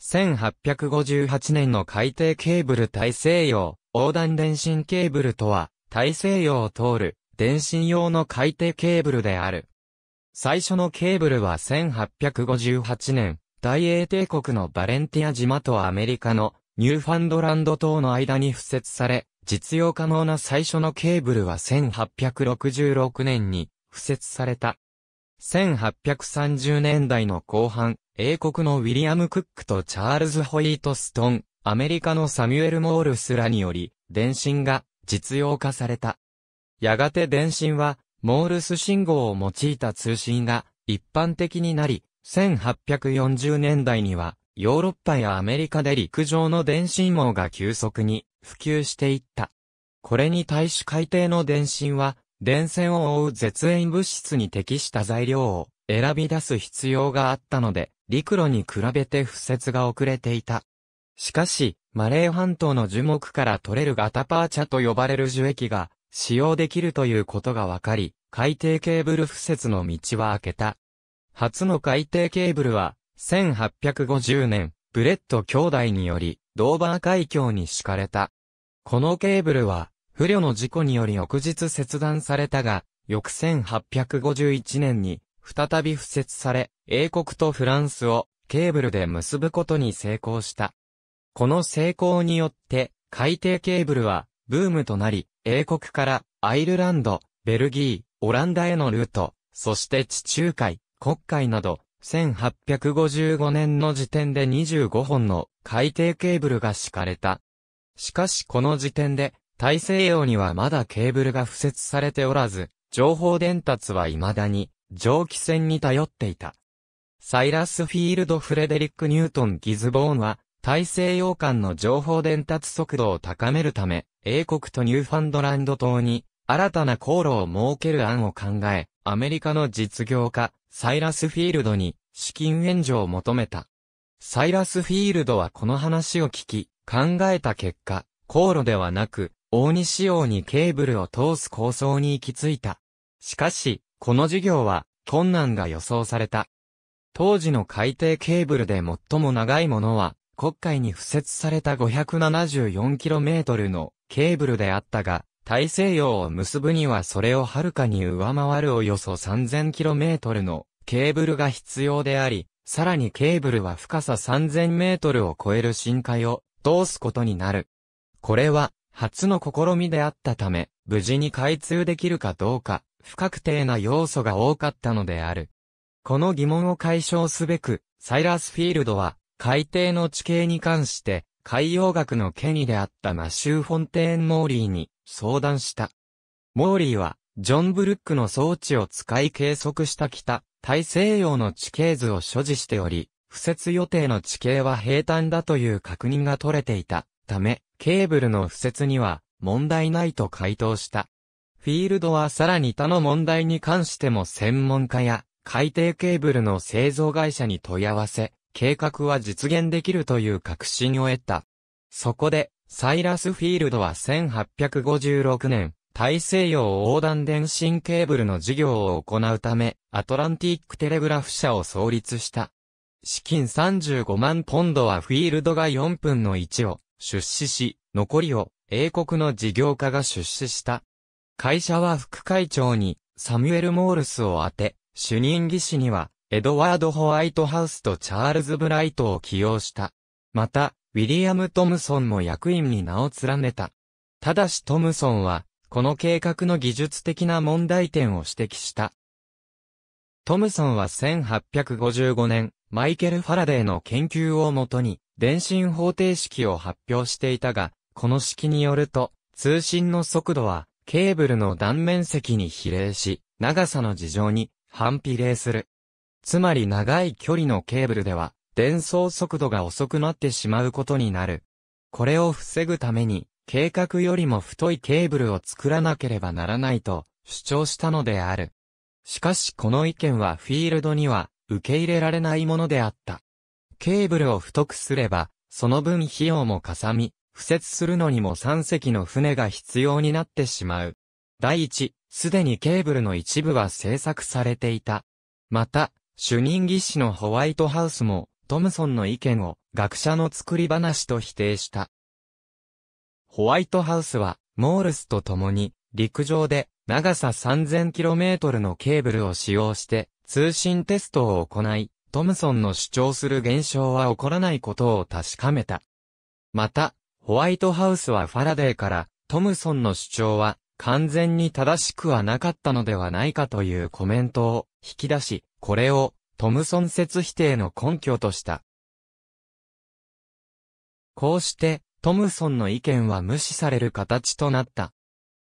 1858年の海底ケーブル大西洋横断電信ケーブルとは、大西洋を通る電信用の海底ケーブルである。最初のケーブルは1858年、大英帝国のバレンティア島とアメリカのニューファンドランド島の間に付設され、実用可能な最初のケーブルは1866年に付設された。1830年代の後半、英国のウィリアム・クックとチャールズ・ホイートストン、アメリカのサミュエル・モールスらにより、電信が実用化された。やがて電信は、モールス信号を用いた通信が一般的になり、1840年代には、ヨーロッパやアメリカで陸上の電信網が急速に普及していった。これに対し海底の電信は、電線を覆う絶縁物質に適した材料を選び出す必要があったので、陸路に比べて敷設が遅れていた。しかし、マレー半島の樹木から取れるガタパーチャと呼ばれる樹液が使用できるということが分かり、海底ケーブル敷設の道は開けた。初の海底ケーブルは、1850年、ブレット兄弟により、ドーバー海峡に敷かれた。このケーブルは、不慮の事故により翌日切断されたが、翌1851年に再び敷設され、英国とフランスをケーブルで結ぶことに成功した。この成功によって、海底ケーブルはブームとなり、英国からアイルランド、ベルギー、オランダへのルート、そして地中海、黒海など、1855年の時点で25本の海底ケーブルが敷かれた。しかしこの時点で、大西洋にはまだケーブルが付設されておらず、情報伝達は未だに蒸気船に頼っていた。サイラス・フィールド・フレデリック・ニュートン・ギズボーンは、大西洋間の情報伝達速度を高めるため、英国とニューファンドランド島に、新たな航路を設ける案を考え、アメリカの実業家、サイラス・フィールドに、資金援助を求めた。サイラス・フィールドはこの話を聞き、考えた結果、航路ではなく、大西洋にケーブルを通す構想に行き着いた。しかし、この事業は困難が予想された。当時の海底ケーブルで最も長いものは、国海に付設された 574km のケーブルであったが、大西洋を結ぶにはそれをはるかに上回るおよそ 3000km のケーブルが必要であり、さらにケーブルは深さ 3000m を超える深海を通すことになる。これは初の試みであったため、無事に開通できるかどうか、不確定な要素が多かったのである。この疑問を解消すべく、サイラスフィールドは、海底の地形に関して、海洋学の権威であったマシュー・フォンテーン・モーリーに相談した。モーリーは、ジョン・ブルックの装置を使い計測した北、大西洋の地形図を所持しており、不設予定の地形は平坦だという確認が取れていたため、ケーブルの不設には問題ないと回答した。フィールドはさらに他の問題に関しても専門家や海底ケーブルの製造会社に問い合わせ、計画は実現できるという確信を得た。そこで、サイラスフィールドは1856年、大西洋横断電信ケーブルの事業を行うため、アトランティックテレグラフ社を創立した。資金35万ポンドはフィールドが4分の1を出資し、残りを英国の事業家が出資した。会社は副会長にサミュエル・モールスを当て、主任技師にはエドワード・ホワイトハウスとチャールズ・ブライトを起用した。また、ウィリアム・トムソンも役員に名を連ねた。ただしトムソンは、この計画の技術的な問題点を指摘した。トムソンは1855年、マイケル・ファラデーの研究をもとに、電信方程式を発表していたが、この式によると、通信の速度は、ケーブルの断面積に比例し、長さの事情に反比例する。つまり長い距離のケーブルでは、伝送速度が遅くなってしまうことになる。これを防ぐために、計画よりも太いケーブルを作らなければならないと主張したのである。しかしこの意見はフィールドには受け入れられないものであった。ケーブルを太くすれば、その分費用もかさみ、敷設するのにも3隻の船が必要になってしまう。第一、すでにケーブルの一部は製作されていた。また、主任技師のホワイトハウスも、トムソンの意見を学者の作り話と否定した。ホワイトハウスは、モールスと共に、陸上で長さ 3000km のケーブルを使用して通信テストを行い、トムソンの主張する現象は起こらないことを確かめた。また、ホワイトハウスはファラデーから、トムソンの主張は、完全に正しくはなかったのではないかというコメントを引き出し、これをトムソン説否定の根拠とした。こうして、トムソンの意見は無視される形となった。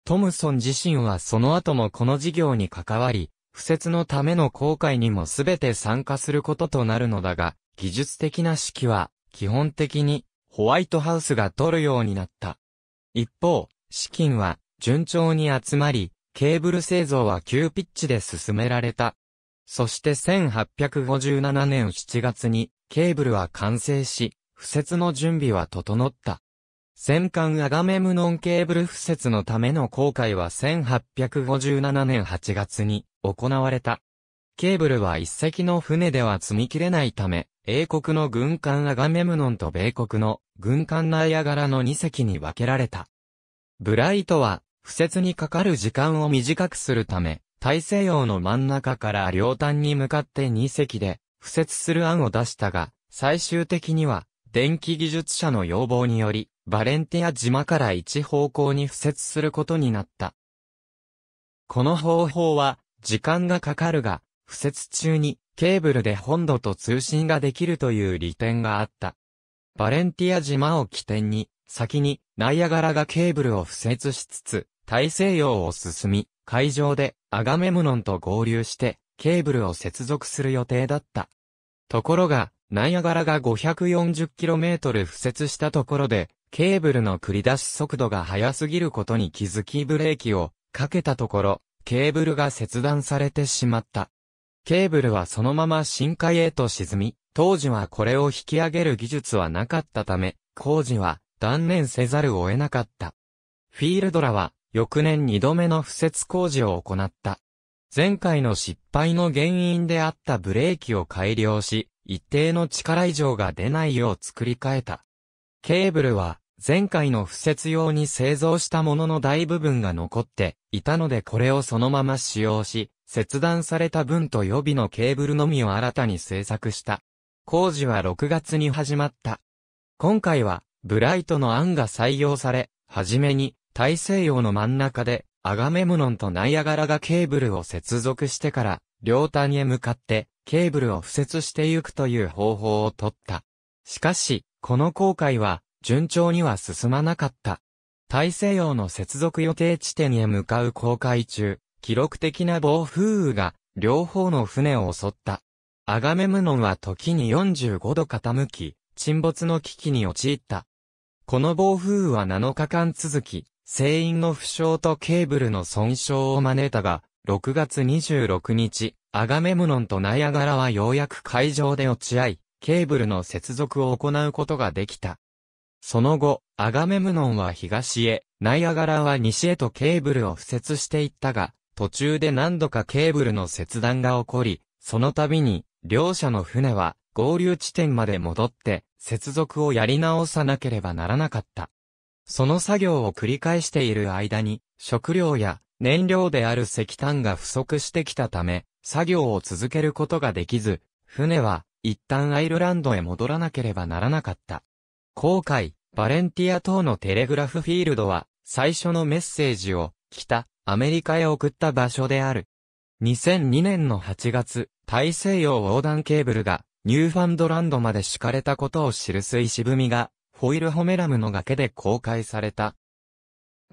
トムソン自身はその後もこの事業に関わり、不説のための航海にも全て参加することとなるのだが、技術的な指揮は、基本的に、ホワイトハウスが取るようになった。一方、資金は順調に集まり、ケーブル製造は急ピッチで進められた。そして1857年7月にケーブルは完成し、敷設の準備は整った。戦艦アガメムノンケーブル敷設のための航海は1857年8月に行われた。ケーブルは一隻の船では積み切れないため、英国の軍艦アガメムノンと米国の軍艦ナイアガラの2隻に分けられた。ブライトは、不設にかかる時間を短くするため、大西洋の真ん中から両端に向かって2隻で、不設する案を出したが、最終的には、電気技術者の要望により、バレンティア島から一方向に付設することになった。この方法は、時間がかかるが、敷設中にケーブルで本土と通信ができるという利点があった。バレンティア島を起点に、先にナイアガラがケーブルを敷設しつつ、大西洋を進み、海上でアガメムノンと合流して、ケーブルを接続する予定だった。ところが、ナイアガラが 540km 敷設したところで、ケーブルの繰り出し速度が速すぎることに気づきブレーキをかけたところ、ケーブルが切断されてしまった。ケーブルはそのまま深海へと沈み、当時はこれを引き上げる技術はなかったため、工事は断念せざるを得なかった。フィールドラは翌年2度目の敷設工事を行った。前回の失敗の原因であったブレーキを改良し、一定の力以上が出ないよう作り変えた。ケーブルは前回の敷設用に製造したものの大部分が残っていたのでこれをそのまま使用し、切断された分と予備のケーブルのみを新たに製作した。工事は6月に始まった。今回は、ブライトの案が採用され、はじめに、大西洋の真ん中で、アガメムノンとナイアガラがケーブルを接続してから、両端へ向かって、ケーブルを付設してゆくという方法をとった。しかし、この航海は、順調には進まなかった。大西洋の接続予定地点へ向かう航海中、記録的な暴風雨が、両方の船を襲った。アガメムノンは時に45度傾き、沈没の危機に陥った。この暴風雨は7日間続き、船員の負傷とケーブルの損傷を招いたが、6月26日、アガメムノンとナイアガラはようやく海上で落ち合い、ケーブルの接続を行うことができた。その後、アガメムノンは東へ、ナイアガラは西へとケーブルを付設していったが、途中で何度かケーブルの切断が起こり、その度に、両者の船は合流地点まで戻って、接続をやり直さなければならなかった。その作業を繰り返している間に、食料や燃料である石炭が不足してきたため、作業を続けることができず、船は一旦アイルランドへ戻らなければならなかった。航海、バレンティア島のテレグラフフィールドは、最初のメッセージを、北、アメリカへ送った場所である。2002年の8月、大西洋横断ケーブルがニューファンドランドまで敷かれたことを記す石踏みが、ホイルホメラムの崖で公開された。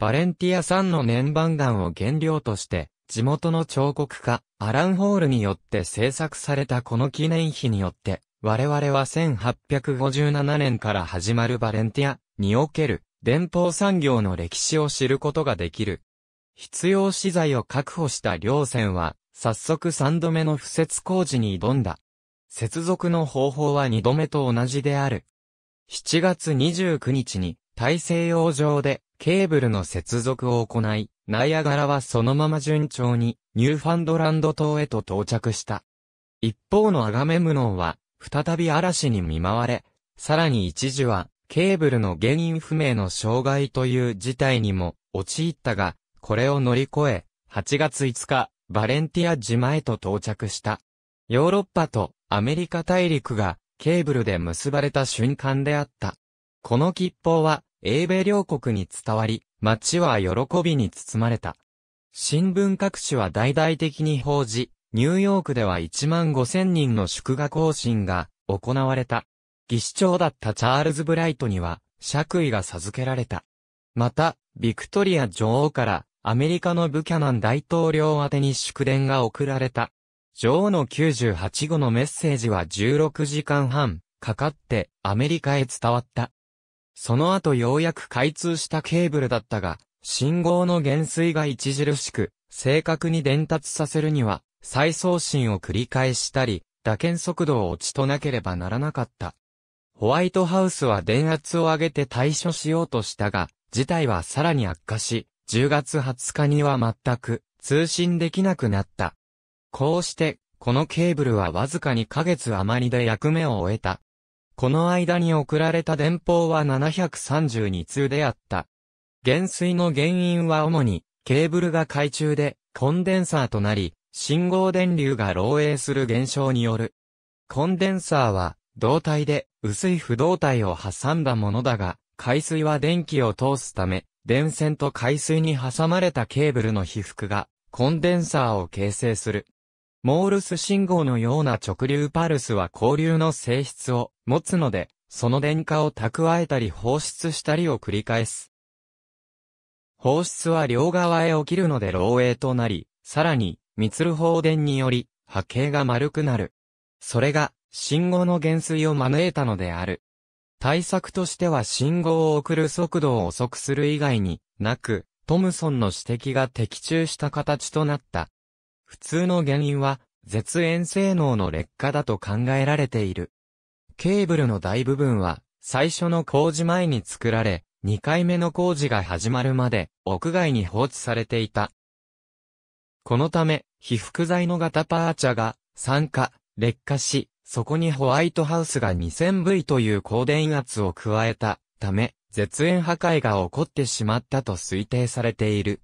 バレンティアさんの年番岩を原料として、地元の彫刻家、アラン・ホールによって制作されたこの記念碑によって、我々は1857年から始まるバレンティアにおける伝統産業の歴史を知ることができる。必要資材を確保した両船は、早速3度目の敷設工事に挑んだ。接続の方法は2度目と同じである。7月29日に、大西洋上でケーブルの接続を行い、ナイアガラはそのまま順調にニューファンドランド島へと到着した。一方のアガメムノンは、再び嵐に見舞われ、さらに一時は、ケーブルの原因不明の障害という事態にも陥ったが、これを乗り越え、8月5日、バレンティア島へと到着した。ヨーロッパとアメリカ大陸がケーブルで結ばれた瞬間であった。この吉報は英米両国に伝わり、街は喜びに包まれた。新聞各紙は大々的に報じ、ニューヨークでは1万5千人の祝賀行進が行われた。技師長だったチャールズ・ブライトには、爵位が授けられた。また、ビクトリア女王からアメリカのブキャナン大統領宛に祝電が送られた。女王の98号のメッセージは16時間半かかってアメリカへ伝わった。その後ようやく開通したケーブルだったが、信号の減衰が著しく、正確に伝達させるには、再送信を繰り返したり、打鍵速度を落ちとなければならなかった。ホワイトハウスは電圧を上げて対処しようとしたが、事態はさらに悪化し、10月20日には全く通信できなくなった。こうして、このケーブルはわずかにヶ月余りで役目を終えた。この間に送られた電報は732通であった。減衰の原因は主に、ケーブルが海中で、コンデンサーとなり、信号電流が漏洩する現象による。コンデンサーは、胴体で、薄い不動体を挟んだものだが、海水は電気を通すため、電線と海水に挟まれたケーブルの被覆が、コンデンサーを形成する。モールス信号のような直流パルスは交流の性質を持つので、その電荷を蓄えたり放出したりを繰り返す。放出は両側へ起きるので漏洩となり、さらに、密る放電により、波形が丸くなる。それが、信号の減衰を招いたのである。対策としては信号を送る速度を遅くする以外になく、トムソンの指摘が的中した形となった。普通の原因は、絶縁性能の劣化だと考えられている。ケーブルの大部分は、最初の工事前に作られ、2回目の工事が始まるまで、屋外に放置されていた。このため、被覆剤の型パーチャが、酸化、劣化し、そこにホワイトハウスが 2000V という高電圧を加えたため、絶縁破壊が起こってしまったと推定されている。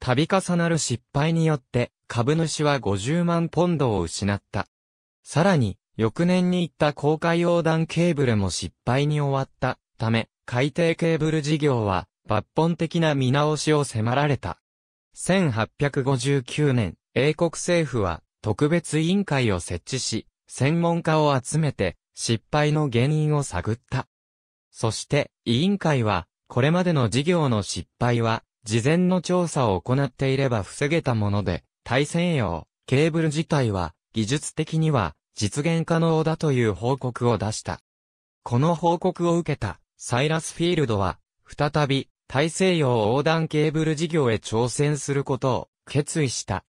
度重なる失敗によって、株主は50万ポンドを失った。さらに、翌年に行った公開横断ケーブルも失敗に終わったため、海底ケーブル事業は抜本的な見直しを迫られた。1859年、英国政府は特別委員会を設置し、専門家を集めて、失敗の原因を探った。そして、委員会は、これまでの事業の失敗は、事前の調査を行っていれば防げたもので、大西洋ケーブル自体は、技術的には、実現可能だという報告を出した。この報告を受けた、サイラスフィールドは、再び、大西洋横断ケーブル事業へ挑戦することを、決意した。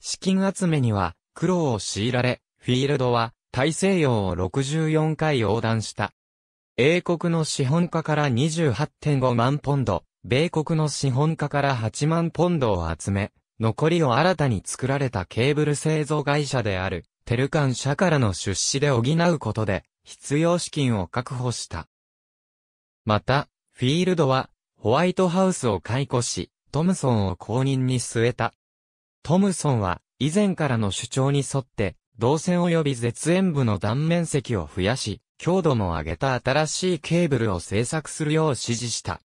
資金集めには、苦労を強いられ、フィールドは大西洋を64回横断した。英国の資本家から28.5万ポンド、米国の資本家から8万ポンドを集め、残りを新たに作られたケーブル製造会社である、テルカン社からの出資で補うことで、必要資金を確保した。また、フィールドは、ホワイトハウスを解雇し、トムソンを公認に据えた。トムソンは、以前からの主張に沿って、動線及び絶縁部の断面積を増やし、強度も上げた新しいケーブルを製作するよう指示した。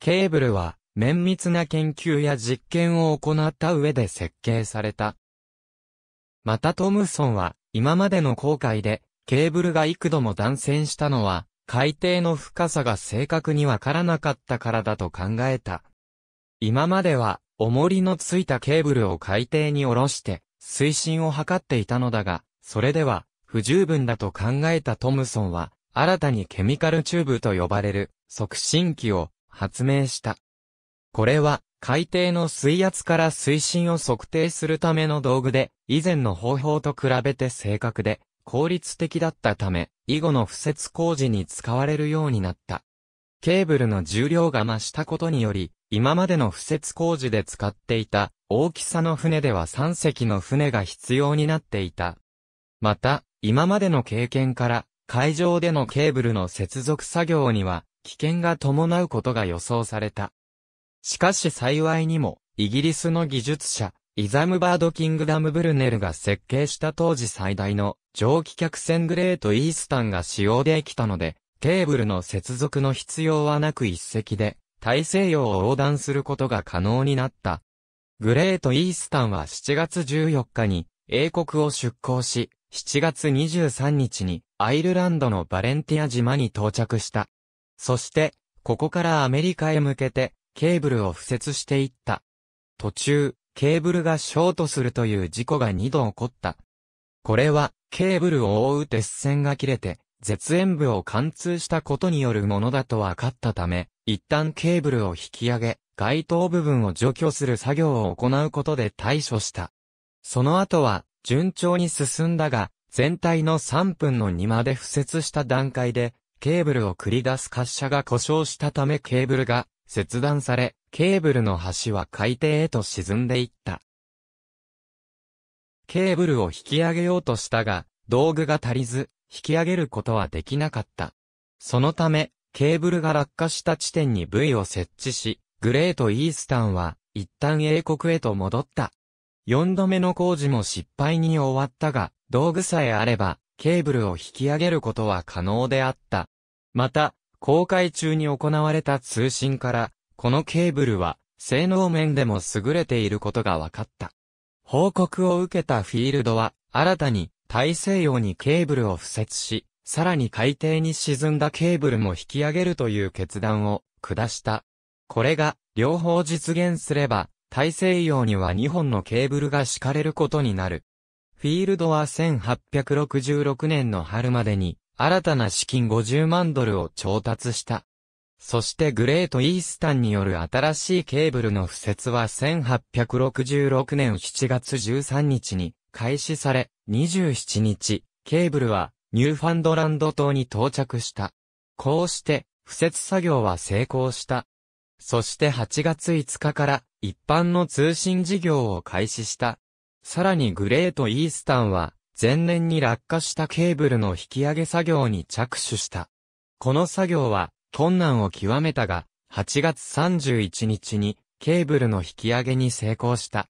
ケーブルは、綿密な研究や実験を行った上で設計された。またトムソンは、今までの航海で、ケーブルが幾度も断線したのは、海底の深さが正確にわからなかったからだと考えた。今までは、重りのついたケーブルを海底に下ろして、推進を図っていたのだが、それでは不十分だと考えたトムソンは、新たにケミカルチューブと呼ばれる促進器を発明した。これは海底の水圧から水深を測定するための道具で、以前の方法と比べて正確で効率的だったため、以後の敷設工事に使われるようになった。ケーブルの重量が増したことにより、今までの敷設工事で使っていた大きさの船では3隻の船が必要になっていた。また、今までの経験から、海上でのケーブルの接続作業には、危険が伴うことが予想された。しかし幸いにも、イギリスの技術者、イザムバード・キングダム・ブルネルが設計した当時最大の蒸気客船グレート・イースタンが使用できたので、ケーブルの接続の必要はなく一隻で、大西洋を横断することが可能になった。グレート・イースタンは7月14日に英国を出港し、7月23日にアイルランドのバレンティア島に到着した。そして、ここからアメリカへ向けてケーブルを敷設していった。途中、ケーブルがショートするという事故が2度起こった。これは、ケーブルを覆う鉄線が切れて、絶縁部を貫通したことによるものだと分かったため、一旦ケーブルを引き上げ、該当部分を除去する作業を行うことで対処した。その後は、順調に進んだが、全体の3分の2まで敷設した段階で、ケーブルを繰り出す滑車が故障したためケーブルが切断され、ケーブルの端は海底へと沈んでいった。ケーブルを引き上げようとしたが、道具が足りず、引き上げることはできなかった。そのため、ケーブルが落下した地点に V を設置し、グレートイースタンは、一旦英国へと戻った。四度目の工事も失敗に終わったが、道具さえあれば、ケーブルを引き上げることは可能であった。また、公開中に行われた通信から、このケーブルは、性能面でも優れていることが分かった。報告を受けたフィールドは、新たに大西洋にケーブルを付設し、さらに海底に沈んだケーブルも引き上げるという決断を下した。これが、両方実現すれば、大西洋には2本のケーブルが敷かれることになる。フィールドは1866年の春までに、新たな資金50万ドルを調達した。そしてグレートイースタンによる新しいケーブルの付設は1866年7月13日に開始され、27日、ケーブルはニューファンドランド島に到着した。こうして、付設作業は成功した。そして8月5日から一般の通信事業を開始した。さらにグレートイースタンは前年に落下したケーブルの引き上げ作業に着手した。この作業は困難を極めたが8月31日にケーブルの引き上げに成功した。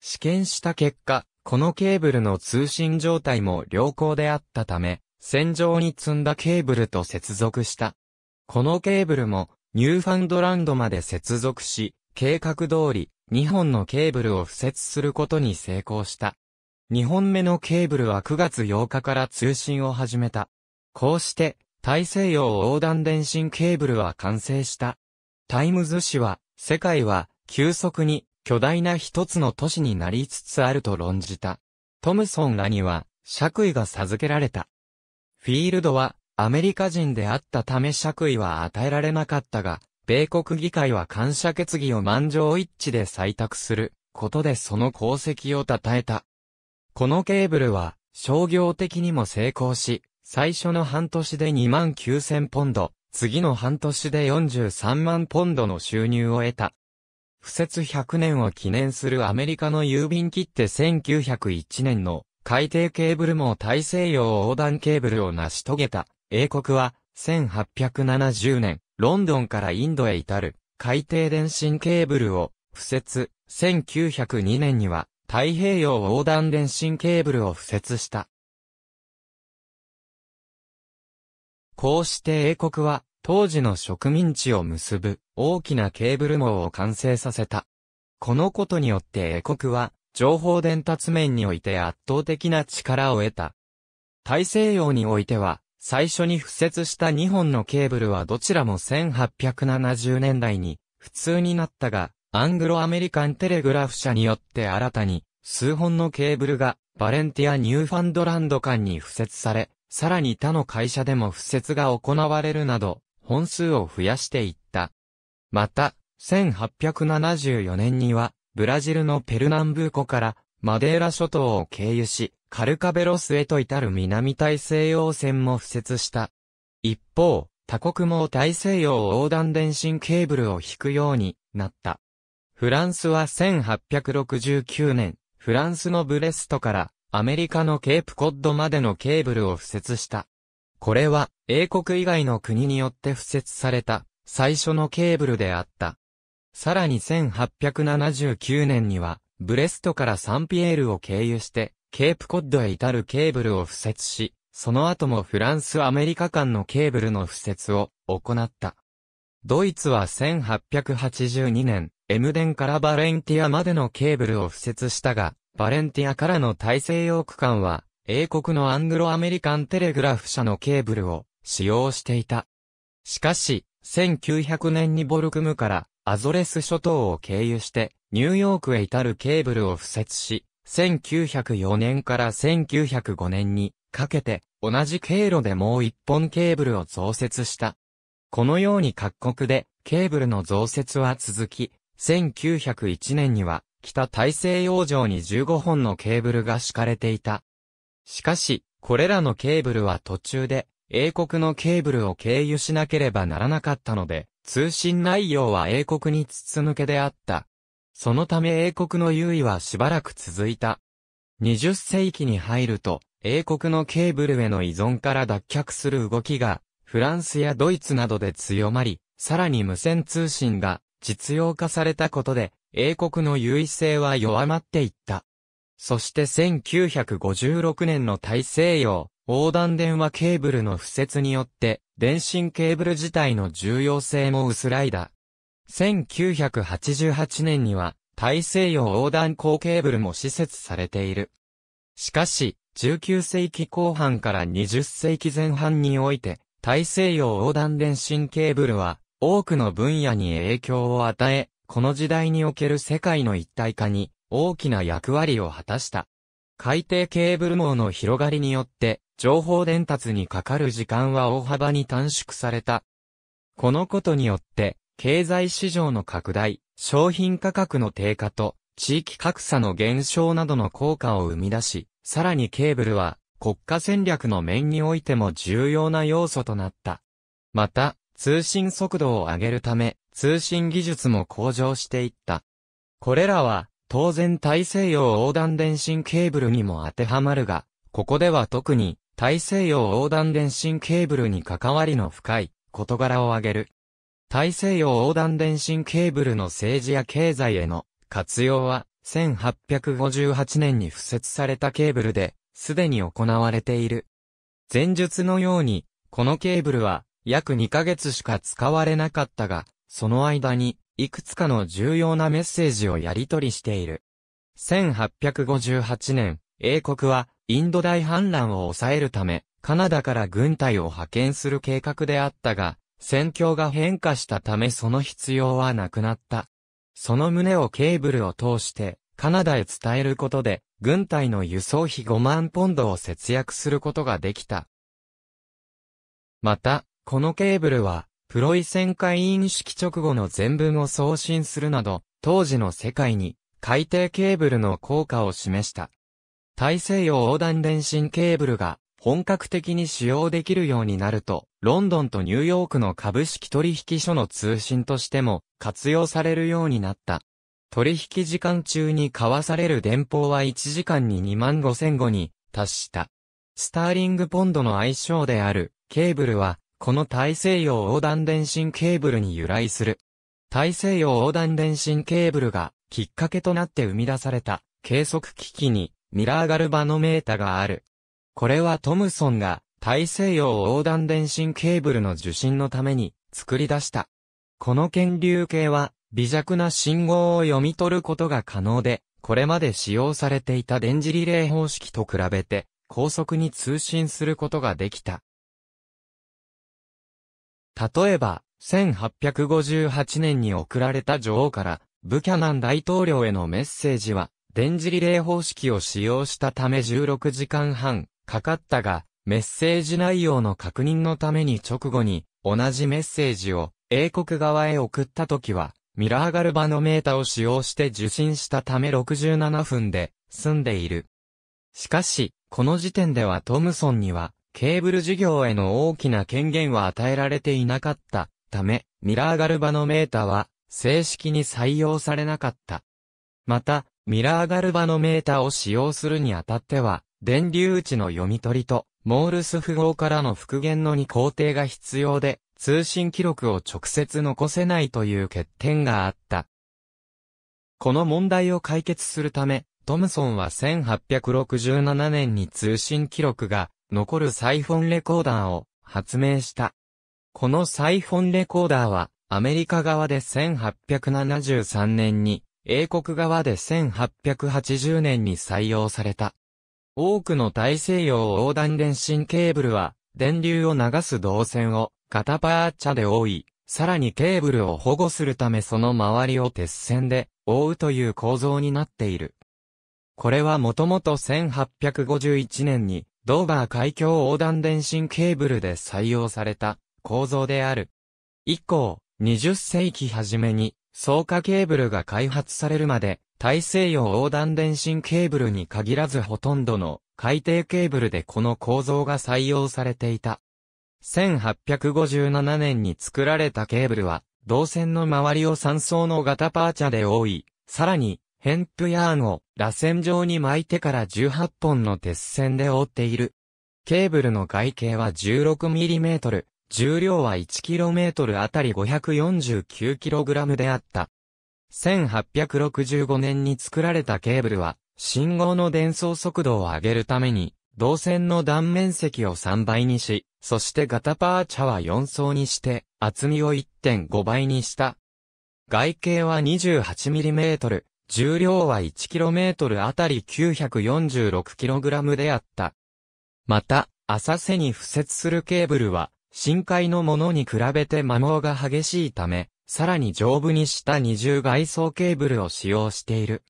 試験した結果、このケーブルの通信状態も良好であったため、線上に積んだケーブルと接続した。このケーブルも、ニューファンドランドまで接続し、計画通り、2本のケーブルを付設することに成功した。2本目のケーブルは9月8日から通信を始めた。こうして、大西洋横断電信ケーブルは完成した。タイムズ紙は、世界は、急速に、巨大な一つの都市になりつつあると論じた。トムソンらには、爵位が授けられた。フィールドは、アメリカ人であったため爵位は与えられなかったが、米国議会は感謝決議を満場一致で採択することでその功績を称えた。このケーブルは商業的にも成功し、最初の半年で2万9000ポンド、次の半年で43万ポンドの収入を得た。不設100年を記念するアメリカの郵便切手1901年の海底ケーブル網大西洋横断ケーブルを成し遂げた英国は、1870年、ロンドンからインドへ至る、海底電信ケーブルを、敷設、1902年には、太平洋横断電信ケーブルを敷設した。こうして英国は、当時の植民地を結ぶ、大きなケーブル網を完成させた。このことによって英国は、情報伝達面において圧倒的な力を得た。大西洋においては、最初に付設した2本のケーブルはどちらも1870年代に普通になったが、アングロアメリカンテレグラフ社によって新たに数本のケーブルがバレンティア・ニューファンドランド間に付設され、さらに他の会社でも付設が行われるなど、本数を増やしていった。また、1874年には、ブラジルのペルナンブーコからマデーラ諸島を経由し、カルカベロスへと至る南大西洋線も敷設した。一方、他国も大西洋横断電信ケーブルを引くようになった。フランスは1869年、フランスのブレストからアメリカのケープコッドまでのケーブルを敷設した。これは英国以外の国によって敷設された最初のケーブルであった。さらに1879年にはブレストからサンピエールを経由してケープコッドへ至るケーブルを敷設し、その後もフランス・アメリカ間のケーブルの敷設を行った。ドイツは1882年、エムデンからバレンティアまでのケーブルを敷設したが、バレンティアからの大西洋区間は、英国のアングロアメリカンテレグラフ社のケーブルを使用していた。しかし、1900年にボルクムからアゾレス諸島を経由して、ニューヨークへ至るケーブルを敷設し、1904年から1905年にかけて同じ経路でもう一本ケーブルを増設した。このように各国でケーブルの増設は続き、1901年には北大西洋上に15本のケーブルが敷かれていた。しかし、これらのケーブルは途中で英国のケーブルを経由しなければならなかったので、通信内容は英国に筒抜けであった。そのため英国の優位はしばらく続いた。20世紀に入ると、英国のケーブルへの依存から脱却する動きが、フランスやドイツなどで強まり、さらに無線通信が実用化されたことで、英国の優位性は弱まっていった。そして1956年の大西洋、横断電話ケーブルの付設によって、電信ケーブル自体の重要性も薄らいだ。1988年には、大西洋横断高ケーブルも施設されている。しかし、19世紀後半から20世紀前半において、大西洋横断電信ケーブルは、多くの分野に影響を与え、この時代における世界の一体化に、大きな役割を果たした。海底ケーブル網の広がりによって、情報伝達にかかる時間は大幅に短縮された。このことによって、経済市場の拡大、商品価格の低下と、地域格差の減少などの効果を生み出し、さらにケーブルは、国家戦略の面においても重要な要素となった。また、通信速度を上げるため、通信技術も向上していった。これらは、当然大西洋横断電信ケーブルにも当てはまるが、ここでは特に、大西洋横断電信ケーブルに関わりの深い事柄を挙げる。大西洋横断電信ケーブルの政治や経済への活用は、1858年に付設されたケーブルで、すでに行われている。前述のように、このケーブルは、約2ヶ月しか使われなかったが、その間に、いくつかの重要なメッセージをやり取りしている。1858年、英国は、インド大反乱を抑えるため、カナダから軍隊を派遣する計画であったが、戦況が変化したためその必要はなくなった。その旨をケーブルを通して、カナダへ伝えることで、軍隊の輸送費5万ポンドを節約することができた。また、このケーブルは、プロイセン会員式直後の全文を送信するなど、当時の世界に、海底ケーブルの効果を示した。大西洋横断電信ケーブルが本格的に使用できるようになると、ロンドンとニューヨークの株式取引所の通信としても活用されるようになった。取引時間中に交わされる電報は1時間に2万5千語に達した。スターリングポンドの愛称であるケーブルは、この大西洋横断電信ケーブルに由来する。大西洋横断電信ケーブルがきっかけとなって生み出された計測機器にミラーガルバノメータがある。これはトムソンが大西洋横断電信ケーブルの受信のために作り出した。この検流計は微弱な信号を読み取ることが可能で、これまで使用されていた電磁リレー方式と比べて高速に通信することができた。例えば、1858年に送られた女王からブキャナン大統領へのメッセージは電磁リレー方式を使用したため16時間半かかったが、メッセージ内容の確認のために直後に、同じメッセージを英国側へ送った時は、ミラーガルバのメータを使用して受信したため67分で済んでいる。しかし、この時点ではトムソンには、ケーブル事業への大きな権限は与えられていなかったため、ミラーガルバのメータは、正式に採用されなかった。また、ミラーガルバのメータを使用するにあたっては、電流値の読み取りと、モールス符号からの復元の2工程が必要で、通信記録を直接残せないという欠点があった。この問題を解決するため、トムソンは1867年に通信記録が残るサイフォンレコーダーを発明した。このサイフォンレコーダーは、アメリカ側で1873年に、英国側で1880年に採用された。多くの大西洋横断電信ケーブルは、電流を流す導線を、タパーチャで覆い、さらにケーブルを保護するためその周りを鉄線で覆うという構造になっている。これはもともと1851年にドーバー海峡横断電信ケーブルで採用された構造である。以降、20世紀初めに、草加ケーブルが開発されるまで、大西洋横断電信ケーブルに限らずほとんどの海底ケーブルでこの構造が採用されていた。1857年に作られたケーブルは、銅線の周りを3層の型パーチャで覆い、さらに、ヘンプヤーンを螺旋状に巻いてから18本の鉄線で覆っている。ケーブルの外径は 16mm、重量は 1km あたり 549kg であった。1865年に作られたケーブルは、信号の伝送速度を上げるために、導線の断面積を3倍にし、そしてガタパーチャは4層にして、厚みを1.5倍にした。外径は 28mm、重量は 1km あたり 946kg であった。また、浅瀬に付設するケーブルは、深海のものに比べて摩耗が激しいため、さらに丈夫にした二重外装ケーブルを使用している。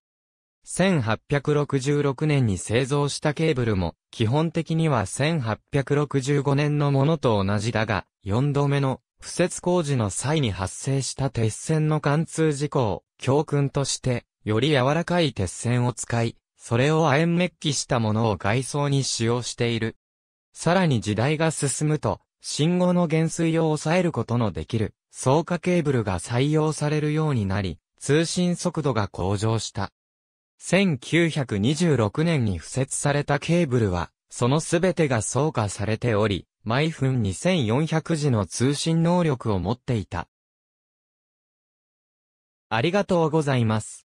1866年に製造したケーブルも、基本的には1865年のものと同じだが、4度目の、不設工事の際に発生した鉄線の貫通事故を、教訓として、より柔らかい鉄線を使い、それを亜鉛メッキしたものを外装に使用している。さらに時代が進むと、信号の減衰を抑えることのできる、草化ケーブルが採用されるようになり、通信速度が向上した。1926年に付設されたケーブルは、そのすべてが草化されており、毎分2400時の通信能力を持っていた。ありがとうございます。